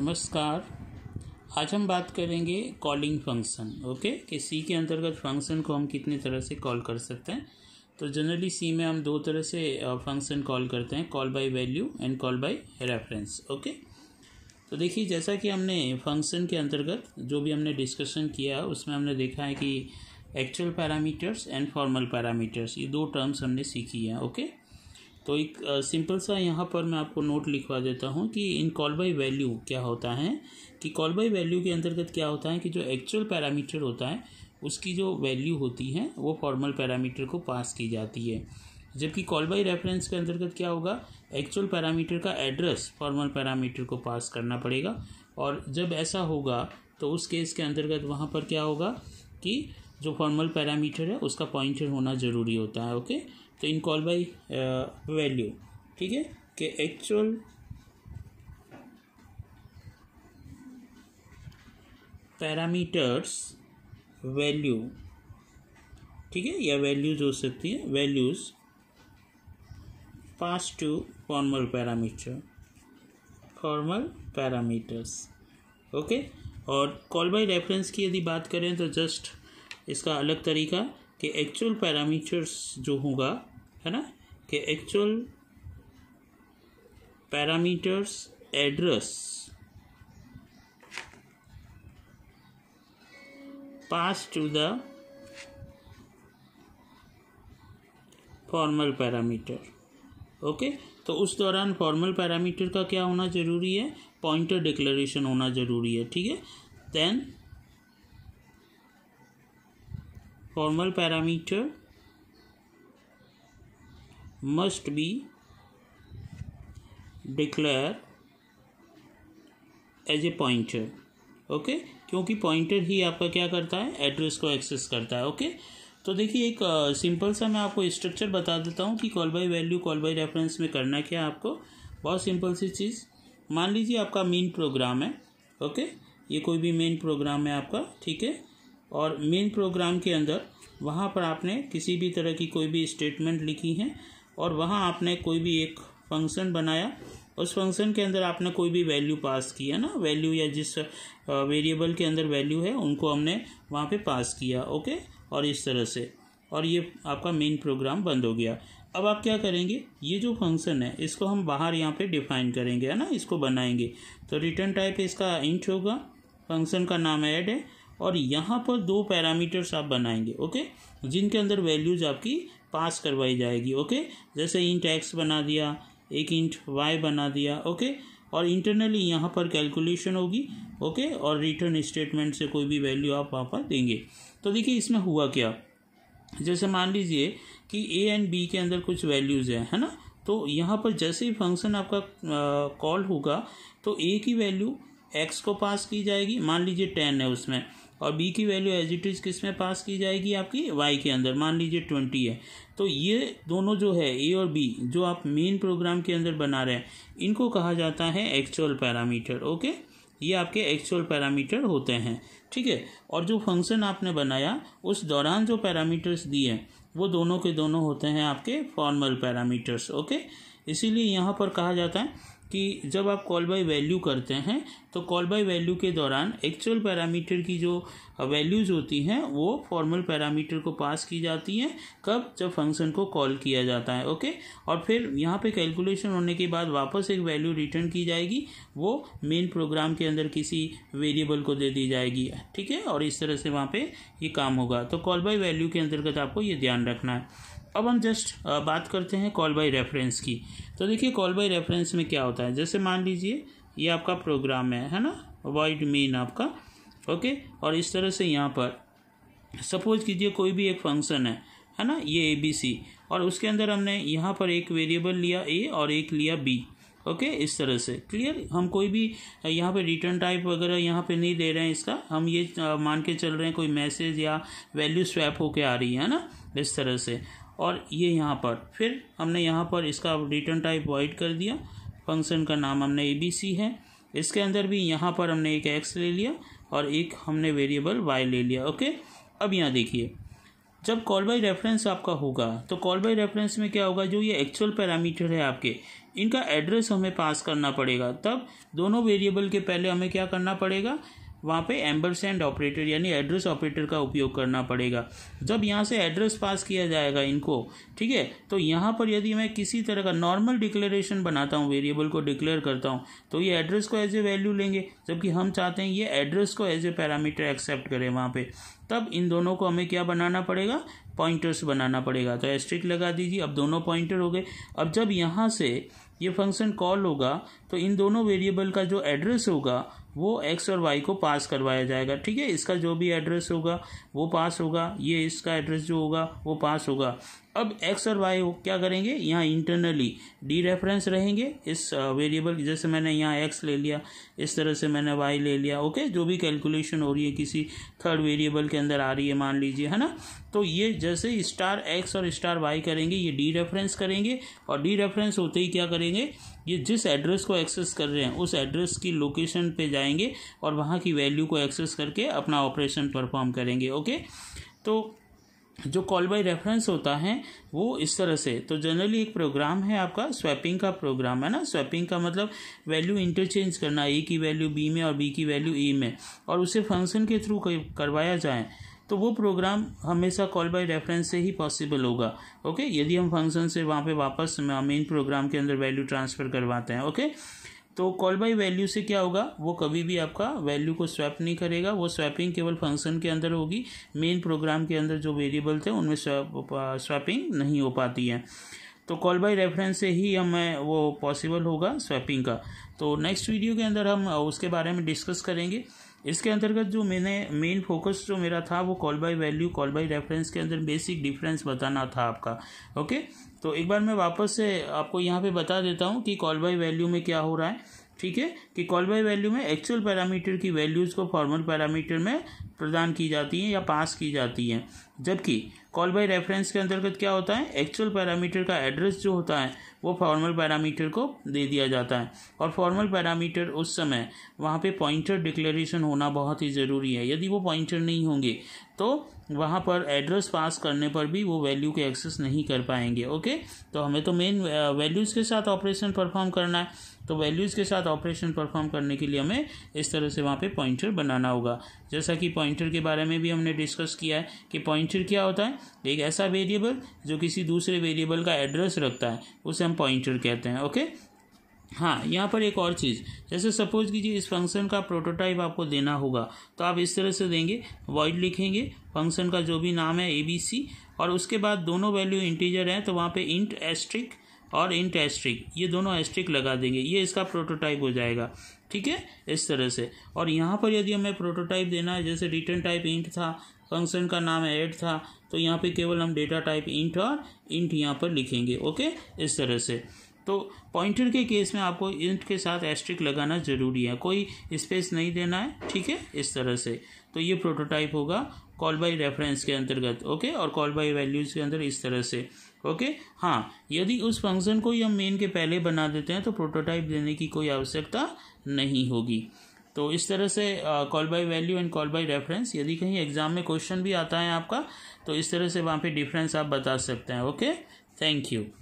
नमस्कार आज हम बात करेंगे कॉलिंग फंक्शन ओके कि सी के अंतर्गत फंक्शन को हम कितने तरह से कॉल कर सकते हैं तो जनरली सी में हम दो तरह से फंक्शन कॉल करते हैं call by value and call by reference okay तो देखिए जैसा कि हमने फंक्शन के अंतर्गत जो भी हमने डिस्कशन किया उसमें हमने देखा है कि actual parameters and formal parameters ये दो टर्म्स हमने सीखी हैं ओके okay? तो एक सिंपल सा यहाँ पर मैं आपको नोट लिखवा देता हूँ कि इन कॉल बाई वैल्यू क्या होता है कि कॉल बाई वैल्यू के अंतर्गत क्या होता है कि जो एक्चुअल पैरामीटर होता है उसकी जो वैल्यू होती है वो फॉर्मल पैरामीटर को पास की जाती है जबकि कॉल बाई रेफरेंस के अंतर्गत क्या होगा एक्चुअल पैरामीटर का एड्रेस फॉर्मल पैरामीटर को पास करना पड़ेगा और जब ऐसा होगा तो उस केस के अंतर्गत वहाँ पर क्या होगा कि जो फॉर्मल पैरामीटर है उसका पॉइंटर होना ज़रूरी होता है ओके तो इन कॉल बाई वैल्यू ठीक है कि एक्चुअल पैरामीटर्स वैल्यू ठीक है या वैल्यूज हो सकती है values pass to formal parameter formal parameters okay और कॉल बाई रेफरेंस की यदि बात करें तो जस्ट इसका अलग तरीका कि एक्चुअल पैरामीटर्स जो होगा है ना कि actual parameters address pass to the formal parameter okay तो उस दौरान फॉर्मल पैरामीटर का क्या होना जरूरी है पॉइंटर डिक्लेरेशन होना जरूरी है ठीक है then formal parameter must be declared as a pointer okay क्योंकि पॉइंटर ही आपका क्या करता है एड्रेस को एक्सेस करता है ओके okay? तो देखिए एक सिंपल uh, सा मैं आपको स्ट्रक्चर बता देता हूँ कि call by value call by reference में करना क्या है आपको बहुत सिंपल सी चीज़ मान लीजिए आपका मेन प्रोग्राम है ओके ये कोई भी मेन प्रोग्राम है आपका ठीक है और मेन प्रोग्राम के अंदर वहाँ पर आपने किसी भी तरह की कोई भी स्टेटमेंट लिखी है और वहाँ आपने कोई भी एक फंक्शन बनाया उस फंक्शन के अंदर आपने कोई भी वैल्यू पास किया ना वैल्यू या जिस वेरिएबल के अंदर वैल्यू है उनको हमने वहाँ पे पास किया ओके और इस तरह से और ये आपका मेन प्रोग्राम बंद हो गया अब आप क्या करेंगे ये जो फंक्शन है इसको हम बाहर यहाँ पे डिफाइन करेंगे है ना इसको बनाएंगे तो रिटर्न टाइप इसका इंट होगा फंक्शन का नाम ऐड है और यहाँ पर दो पैरामीटर्स आप बनाएंगे ओके जिनके अंदर वैल्यूज आपकी पास करवाई जाएगी ओके जैसे इंट एक्स बना दिया एक इंट वाई बना दिया ओके और इंटरनली यहाँ पर कैलकुलेशन होगी ओके और रिटर्न स्टेटमेंट से कोई भी वैल्यू आप वहाँ पर देंगे तो देखिए इसमें हुआ क्या जैसे मान लीजिए कि ए एंड बी के अंदर कुछ वैल्यूज़ हैं है ना तो यहाँ पर जैसे ही फंक्शन आपका कॉल होगा तो ए की वैल्यू एक्स को पास की जाएगी मान लीजिए टेन है उसमें और बी की वैल्यू एज इट इज़ किस में पास की जाएगी आपकी वाई के अंदर मान लीजिए ट्वेंटी है तो ये दोनों जो है ए और बी जो आप मेन प्रोग्राम के अंदर बना रहे हैं इनको कहा जाता है एक्चुअल पैरामीटर ओके ये आपके एक्चुअल पैरामीटर होते हैं ठीक है और जो फंक्शन आपने बनाया उस दौरान जो पैरामीटर्स दिए वो दोनों के दोनों होते हैं आपके फॉर्मल पैरामीटर्स ओके इसीलिए यहाँ पर कहा जाता है कि जब आप कॉल बाय वैल्यू करते हैं तो कॉल बाय वैल्यू के दौरान एक्चुअल पैरामीटर की जो वैल्यूज़ होती हैं वो फॉर्मल पैरामीटर को पास की जाती हैं कब जब फंक्शन को कॉल किया जाता है ओके और फिर यहाँ पे कैलकुलेशन होने के बाद वापस एक वैल्यू रिटर्न की जाएगी वो मेन प्रोग्राम के अंदर किसी वेरिएबल को दे दी जाएगी ठीक है और इस तरह से वहाँ पर ये काम होगा तो कॉल बाय वैल्यू के अंतर्गत आपको ये ध्यान रखना है अब हम जस्ट uh, बात करते हैं कॉल बाई रेफरेंस की तो देखिए कॉल बाई रेफरेंस में क्या होता है जैसे मान लीजिए ये आपका प्रोग्राम है है ना वाइड मेन आपका ओके और इस तरह से यहाँ पर सपोज कीजिए कोई भी एक फंक्शन है है ना ये ए बी सी और उसके अंदर हमने यहाँ पर एक वेरिएबल लिया ए और एक लिया बी ओके okay, इस तरह से क्लियर हम कोई भी uh, यहाँ पे रिटर्न टाइप वगैरह यहाँ पे नहीं दे रहे हैं इसका हम ये uh, मान के चल रहे हैं कोई मैसेज या वैल्यू स्वैप होके आ रही है ना इस तरह से और ये यहाँ पर फिर हमने यहाँ पर इसका रिटर्न टाइप वाइड कर दिया फंक्शन का नाम हमने ए बी सी है इसके अंदर भी यहाँ पर हमने एक एक्स ले लिया और एक हमने वेरिएबल वाई ले लिया ओके अब यहाँ देखिए जब कॉल बाई रेफरेंस आपका होगा तो कॉल बाई रेफरेंस में क्या होगा जो ये एक्चुअल पैरामीटर है आपके इनका एड्रेस हमें पास करना पड़ेगा तब दोनों वेरिएबल के पहले हमें क्या करना पड़ेगा वहाँ पे एम्बरसेंड ऑपरेटर यानी एड्रेस ऑपरेटर का उपयोग करना पड़ेगा जब यहाँ से एड्रेस पास किया जाएगा इनको ठीक है तो यहाँ पर यदि मैं किसी तरह का नॉर्मल डिक्लेरेशन बनाता हूँ वेरिएबल को डिक्लेयर करता हूँ तो ये एड्रेस को एज ए वैल्यू लेंगे जबकि हम चाहते हैं ये एड्रेस को एज ए पैरामीटर एक्सेप्ट करें वहाँ पर तब इन दोनों को हमें क्या बनाना पड़ेगा पॉइंटर्स बनाना पड़ेगा तो एस्ट्रिक लगा दीजिए अब दोनों पॉइंटर हो गए अब जब यहाँ से ये फंक्शन कॉल होगा तो इन दोनों वेरिएबल का जो एड्रेस होगा वो एक्स और वाई को पास करवाया जाएगा ठीक है इसका जो भी एड्रेस होगा वो पास होगा ये इसका एड्रेस जो होगा वो पास होगा अब एक्स और वाई क्या करेंगे यहाँ इंटरनली डी रेफरेंस रहेंगे इस वेरिएबल uh, जैसे मैंने यहाँ एक्स ले लिया इस तरह से मैंने वाई ले लिया ओके जो भी कैलकुलेशन हो रही है किसी थर्ड वेरिएबल के अंदर आ रही है मान लीजिए है ना तो ये जैसे स्टार एक्स और स्टार वाई करेंगे ये डी रेफरेंस करेंगे और डी रेफरेंस होते ही क्या करेंगे ये जिस एड्रेस को एक्सेस कर रहे हैं उस एड्रेस की लोकेशन पर जाएंगे और वहाँ की वैल्यू को एक्सेस करके अपना ऑपरेशन परफॉर्म करेंगे ओके तो जो कॉल बाय रेफरेंस होता है वो इस तरह से तो जनरली एक प्रोग्राम है आपका स्वैपिंग का प्रोग्राम है ना स्वैपिंग का मतलब वैल्यू इंटरचेंज करना ए की वैल्यू बी में और बी की वैल्यू ए में और उसे फंक्शन के थ्रू करवाया जाए तो वो प्रोग्राम हमेशा कॉल बाय रेफरेंस से ही पॉसिबल होगा ओके यदि हम फंक्शन से वहाँ पे वापस मेन प्रोग्राम के अंदर वैल्यू ट्रांसफ़र करवाते हैं ओके तो कॉल बाई वैल्यू से क्या होगा वो कभी भी आपका वैल्यू को स्वैप नहीं करेगा वो स्वैपिंग केवल फंक्शन के अंदर होगी मेन प्रोग्राम के अंदर जो वेरिएबल थे उनमें स्वैपिंग नहीं हो पाती है तो कॉल बाई रेफरेंस से ही हमें वो पॉसिबल होगा स्वैपिंग का तो नेक्स्ट वीडियो के अंदर हम उसके बारे में डिस्कस करेंगे इसके अंतर्गत जो मैंने मेन फोकस जो मेरा था वो call by value call by reference के अंदर बेसिक डिफरेंस बताना था आपका ओके तो एक बार मैं वापस से आपको यहाँ पे बता देता हूँ कि कॉल बाय वैल्यू में क्या हो रहा है ठीक है कि कॉल बाय वैल्यू में एक्चुअल पैरामीटर की वैल्यूज़ को फॉर्मल पैरामीटर में प्रदान की जाती है या पास की जाती है जबकि कॉल बाई रेफरेंस के अंतर्गत क्या होता है एक्चुअल पैरामीटर का एड्रेस जो होता है वो फॉर्मल पैरामीटर को दे दिया जाता है और फॉर्मल पैरामीटर उस समय वहाँ पे पॉइंटर डिक्लेरेशन होना बहुत ही ज़रूरी है यदि वो पॉइंटर नहीं होंगे तो वहाँ पर एड्रेस पास करने पर भी वो वैल्यू के एक्सेस नहीं कर पाएंगे ओके तो हमें तो मेन वैल्यूज़ के साथ ऑपरेशन परफॉर्म करना है तो वैल्यूज़ के साथ ऑपरेशन परफॉर्म करने के लिए हमें इस तरह से वहाँ पे पॉइंटर बनाना होगा जैसा कि पॉइंट पॉइंटर के बारे में भी हमने डिस्कस किया है कि पॉइंटर क्या होता है एक ऐसा वेरिएबल जो किसी दूसरे वेरिएबल का एड्रेस रखता है उसे हम पॉइंटर कहते हैं ओके हाँ यहाँ पर एक और चीज़ जैसे सपोज कीजिए इस फंक्शन का प्रोटोटाइप आपको देना होगा तो आप इस तरह से देंगे वॉइड लिखेंगे फंक्शन का जो भी नाम है ए बी सी और उसके बाद दोनों वैल्यू इंटीजर हैं तो वहाँ पे इंट एस्ट्रिक और इंट एस्ट्रिक ये दोनों एस्ट्रिक लगा देंगे ये इसका प्रोटोटाइप हो जाएगा ठीक है इस तरह से और यहाँ पर यदि हमें प्रोटोटाइप देना है जैसे रिटर्न टाइप इंट था फंक्शन का नाम एड था तो यहाँ पे केवल हम डेटा टाइप इंट और इंट यहाँ पर लिखेंगे ओके इस तरह से तो पॉइंटर के केस में आपको इंट के साथ एस्ट्रिक लगाना ज़रूरी है कोई स्पेस नहीं देना है ठीक है इस तरह से तो ये प्रोटोटाइप होगा कॉल बाई रेफरेंस के अंतर्गत ओके और कॉल बाई वैल्यूज़ के अंदर इस तरह से ओके हाँ यदि उस फंक्शन को ही हम मेन के पहले बना देते हैं तो प्रोटोटाइप देने की कोई आवश्यकता नहीं होगी तो इस तरह से call by value and call by reference यदि कहीं एग्जाम में क्वेश्चन भी आता है आपका तो इस तरह से वहाँ पे डिफरेंस आप बता सकते हैं ओके थैंक यू